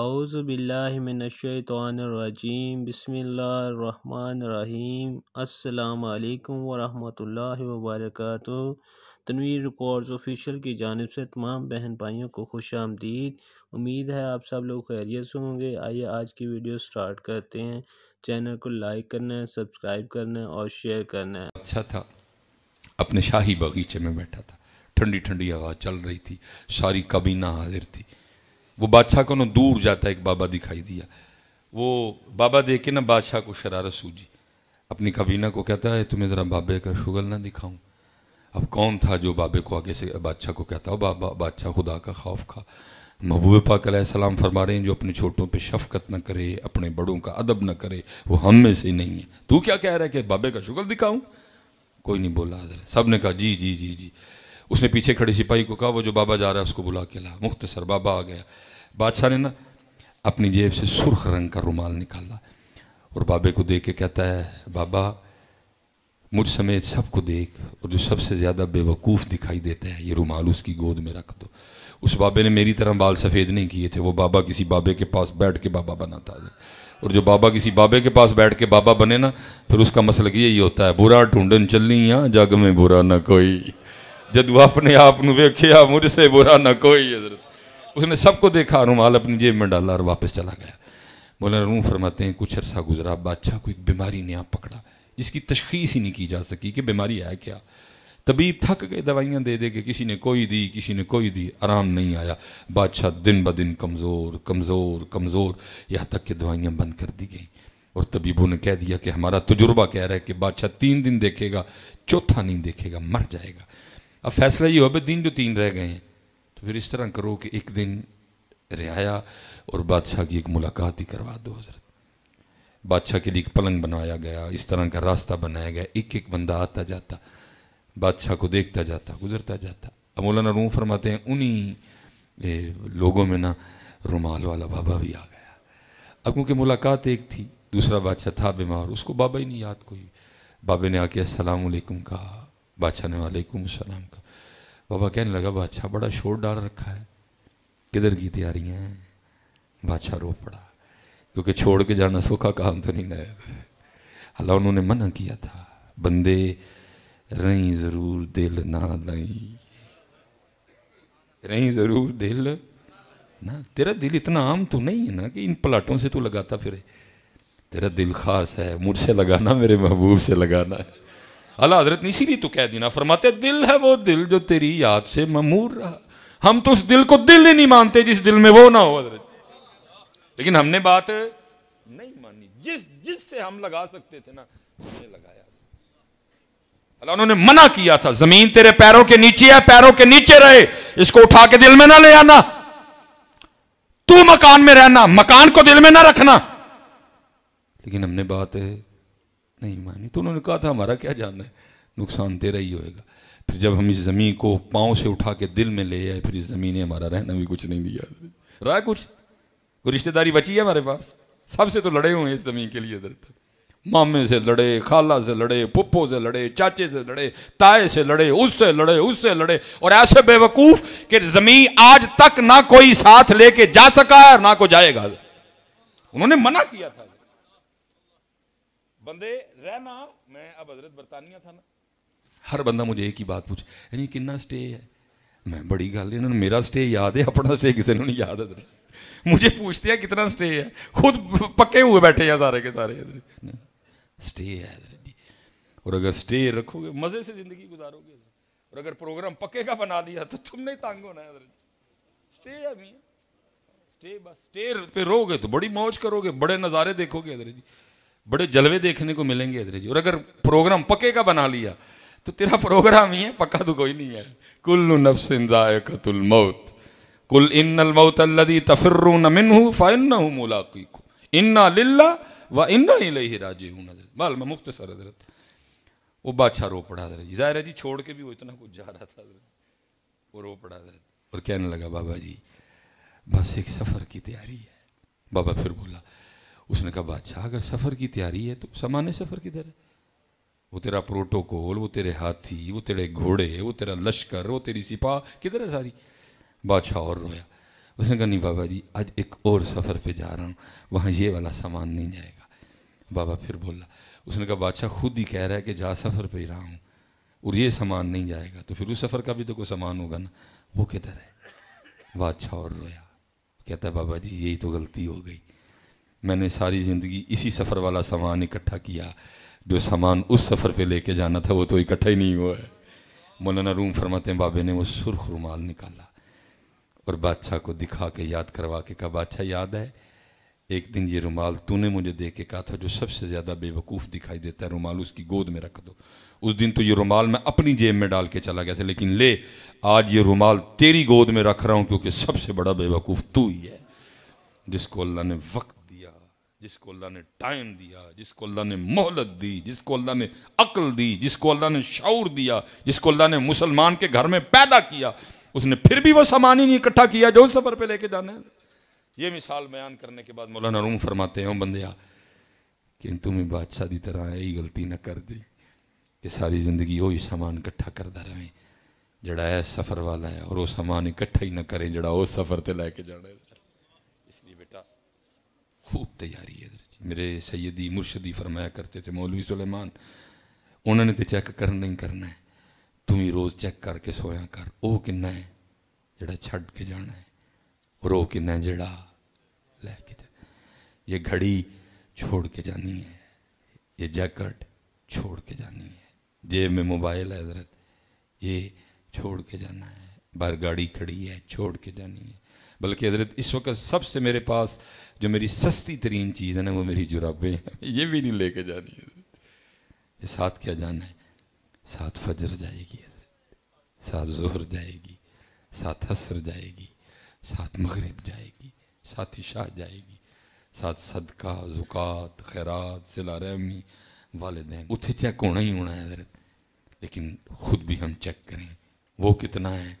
अज़बिल्लिमिनशतवानरजीम बसमीम अल्लाम वरहमल वबरक तनवीर रिकॉर्ड्स ऑफिशियल की जानब से तमाम बहन भाइयों को खुश आमदीद उम्मीद है आप सब लोग खैरियत से होंगे आइए आज की वीडियो स्टार्ट करते हैं चैनल को लाइक करना है सब्सक्राइब करना है और शेयर करना है अच्छा था अपने शाही बगीचे में बैठा था ठंडी ठंडी हवा चल रही थी सारी कबीना हाजिर थी वो बादशाह को ना दूर जाता एक बाबा दिखाई दिया वो बाबा देख के ना बादशाह को शरारत सूझी अपनी कबीना को कहता है तुम्हें ज़रा बाबे का शुगल ना दिखाऊं अब कौन था जो बाबे को आगे से बादशाह को कहता हो बाबा बादशाह खुदा का खौफ खा महबूब पाक सलाम फरमा रहे हैं जो अपने छोटों पे शफकत न करे अपने बड़ों का अदब न करे वो हम में से नहीं है तू क्या कह रहा है कि बाबे का शुगल दिखाऊं कोई नहीं बोला हजरत सब ने कहा जी जी जी जी उसने पीछे खड़े सिपाही को कहा वो जो बाबा जा रहा है उसको बुला के ला मुख्तसर बाबा आ गया बादशाह ने ना अपनी जेब से सुर्ख रंग का रुमाल निकाला और बाबे को देख के कहता है बाबा मुझ समेत सबको देख और जो सबसे ज़्यादा बेवकूफ़ दिखाई देता है ये रुमाल उसकी गोद में रख दो उस बाबे ने मेरी तरह बाल सफ़ेद नहीं किए थे वो बाबा किसी बाबे के पास बैठ के बाबा बनाता है और जो बाबा किसी बाबे के पास बैठ के बाबा बने ना फिर उसका मसल यही होता है बुरा ढूंढन चलनी यहाँ जग में बुरा ना कोई जदू अपने आप में मुझसे बुरा ना कोई हजरत उसने सबको देखा रुमाल अपनी जेब में डाला और वापस चला गया बोला रूम फरमाते हैं कुछ अरसा गुजरा बादशाह को एक बीमारी ने आप पकड़ा जिसकी तशखीस ही नहीं की जा सकी कि बीमारी आया क्या तबीब थक गए दवाइयाँ दे दे के किसी ने कोई दी किसी ने कोई दी आराम नहीं आया बादशाह दिन ब दिन कमज़ोर कमज़ोर कमज़ोर यहाँ तक कि दवाइयाँ बंद कर दी गई और तबीबों ने कह दिया कि हमारा तजुर्बा कह रहा है कि बादशाह तीन दिन देखेगा चौथा नहीं देखेगा मर जाएगा अब फैसला ये हो दिन जो तीन रह गए हैं तो फिर इस तरह करो कि एक दिन रिहाया और बादशाह की एक मुलाकात ही करवा दो हजरत बादशाह के लिए एक पलंग बनाया गया इस तरह का रास्ता बनाया गया एक एक बंदा आता जाता बादशाह को देखता जाता गुजरता जाता अब मौलाना रूम फरमाते हैं उन्हीं लोगों में ना रुमाल वाला बाबा भी आ गया अब क्योंकि मुलाकात एक थी दूसरा बादशाह था बीमार उसको बाबा ही नहीं याद कोई बाबे ने आके असलकुम कहा बादशाह ने वालेकुम सलाम कहा बाबा कहने लगा बादशाह बड़ा शोर डाल रखा है किधर की तैयारियाँ हैं बादशाह रो पड़ा क्योंकि छोड़ के जाना सूखा काम तो नहीं नया हालांकि उन्होंने मना किया था बंदे रही ज़रूर दिल ना लई रही ज़रूर दिल ना तेरा दिल इतना आम तो नहीं है ना कि इन पलाटों से तू लगाता फिरे तेरा दिल खास है मुझसे लगाना मेरे महबूब से लगाना है अला हजरत ने इसीलिए तो कह देना फरमाते दिल है वो दिल जो तेरी याद से ममूर रहा हम तो उस दिल को दिल ही नहीं मानते जिस दिल में वो ना हो हजरत लेकिन हमने बात नहीं मानी जिस जिससे हम लगा सकते थे ना हमने लगाया अला उन्होंने मना किया था जमीन तेरे पैरों के नीचे है पैरों के नीचे रहे इसको उठा के दिल में ना ले आना तू मकान में रहना मकान को दिल में ना रखना लेकिन हमने बात है नहीं मानी तो उन्होंने कहा था हमारा क्या जानना है नुकसान तेरा ही होएगा फिर जब हम इस ज़मीन को पाँव से उठा के दिल में ले आए फिर इस ज़मीन ने हमारा रहना भी कुछ नहीं दिया रहा कुछ वो रिश्तेदारी बची है हमारे पास सबसे तो लड़े हुए हैं इस ज़मीन के लिए इधर तक मामे से लड़े खाला से लड़े पुप्पो से लड़े चाचे से लड़े ताए से लड़े उससे लड़े उससे लड़े और ऐसे बेवकूफ कि जमीन आज तक ना कोई साथ लेके जा सका है ना को जाएगा उन्होंने मना किया था बंदे रहना मैं अब हजरत बरतानिया था ना हर बंदा मुझे एक ही बात पूछ यानी किन्ना स्टे है मैं बड़ी गल इन्होंने मेरा स्टे याद है अपना स्टे किसी ने नहीं याद है मुझे पूछते हैं कितना स्टे है खुद पक्के हुए बैठे हैं सारे के सारे इधर स्टे है जी और अगर स्टे रखोगे मज़े से ज़िंदगी गुजारोगे और अगर प्रोग्राम पक्के का बना दिया तो तुमने तंग होना है स्टे है मियाँ स्टे बस स्टे पे रहोगे तो बड़ी मौज करोगे बड़े नज़ारे देखोगे इधर जी बड़े जलवे देखने को मिलेंगे अदरे जी और अगर प्रोग्राम पक्के का बना लिया तो तेरा प्रोग्राम ही है पक्का तो कोई नहीं है कुल नफसिंदायकतुल मौत कुल इन्नल मौत अल्लदी तफिर मिन हूँ फ़ाइन मुलाकी को इन्ना लिल्ला व इन्ना ही राजे हूँ नजर बाल में मुख्त सर हजरत वो बादशाह रो पड़ा हजरत जी ज़ाहिर है जी छोड़ के भी वो इतना कुछ जा रहा था वो रो पड़ा हजरत और कहने लगा बाबा जी बस एक सफ़र की तैयारी है बाबा फिर बोला उसने कहा बादशाह अगर सफ़र की तैयारी है तो सामान्य सफ़र किधर है वो तेरा प्रोटोकॉल वो तेरे हाथी वो तेरे घोड़े वो तेरा लश्कर वो तेरी सिपाह किधर है सारी बादशाह और रोया उसने कहा नहीं बाबा जी आज एक और सफ़र पे जा रहा हूँ वहाँ ये वाला सामान नहीं जाएगा बाबा फिर बोला उसने कहा बादशाह खुद ही कह रहा है कि जा सफ़र पे ही रहा हूँ और ये सामान नहीं जाएगा तो फिर उस सफ़र का भी तो कोई सामान होगा ना वो किधर है बादशाह और रोया कहता है बाबा जी यही तो गलती हो गई मैंने सारी ज़िंदगी इसी सफ़र वाला सामान इकट्ठा किया जो सामान उस सफ़र पे लेके जाना था वो तो इकट्ठा ही नहीं हुआ है मौलाना रूम फरमाते हैं बाबे ने वो सुरख रुमाल निकाला और बादशाह को दिखा के याद करवा के कहा बादशाह याद है एक दिन ये रुमाल तूने मुझे दे के कहा था जो सबसे ज़्यादा बेवकूफ़ दिखाई देता है रुमाल उसकी गोद में रख दो उस दिन तो ये रुमाल मैं अपनी जेब में डाल के चला गया था लेकिन ले आज ये रुमाल तेरी गोद में रख रहा हूँ क्योंकि सबसे बड़ा बेवकूफ़ तू ही है जिसको अल्लाह ने वक्त जिसको अल्लाह ने टाइम दिया जिसको अल्लाह ने मोहलत दी जिसको अल्लाह ने अकल दी जिसको अल्लाह ने शौर दिया जिसको अल्लाह ने मुसलमान के घर में पैदा किया उसने फिर भी वो सामान ही नहीं इकट्ठा किया जो उस सफ़र पर लेके जाना है ये मिसाल बयान करने के बाद मौलाना रूम फरमाते हैं बंदिया कि तुम्हें बादशाह की तरह यही गलती ना कर दी कि सारी जिंदगी वही सामान इकट्ठा करता रहे जड़ा है सफ़र वाला है और वो सामान इकट्ठा ही ना करें जड़ा उस सफ़र से लैके जाने खूब तैयारी है मेरे सैदी मुर्शदी फरमाया करते थे मौलवी सुलेमान उन्होंने तो चेक करना ही करना है तू ही रोज़ चेक करके सोया कर वह किन्ना है ਜਿਹੜਾ ਛੱਡ ਕੇ ਜਾਣਾ ਹੈ ਔਰ ਉਹ ਕਿੰਨਾ ਜਿਹੜਾ ਲੈ ये घड़ी छोड़ के जानी है ये जैकट छोड़ के जानी है जेब में मोबाइल है हजरत ये छोड़ के जाना है बार गाड़ी खड़ी है छोड़ के जानी है बल्कि हजरत इस वक्त सबसे मेरे पास जो मेरी सस्ती तरीन चीज़ है ना वो मेरी जुराबे हैं ये भी नहीं लेके जानी है साथ क्या जाना है साथ फजर जाएगी हजरत साथ जोहर जाएगी साथ हसर जाएगी साथ मगरब जाएगी साथ इशा जाएगी साथ सदका जुकात खैरात सिला रहमी वालदेन उथे चेक होना ही होना है हजरत लेकिन ख़ुद भी हम चेक करें वो कितना है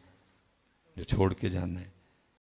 जो छोड़ के जाना है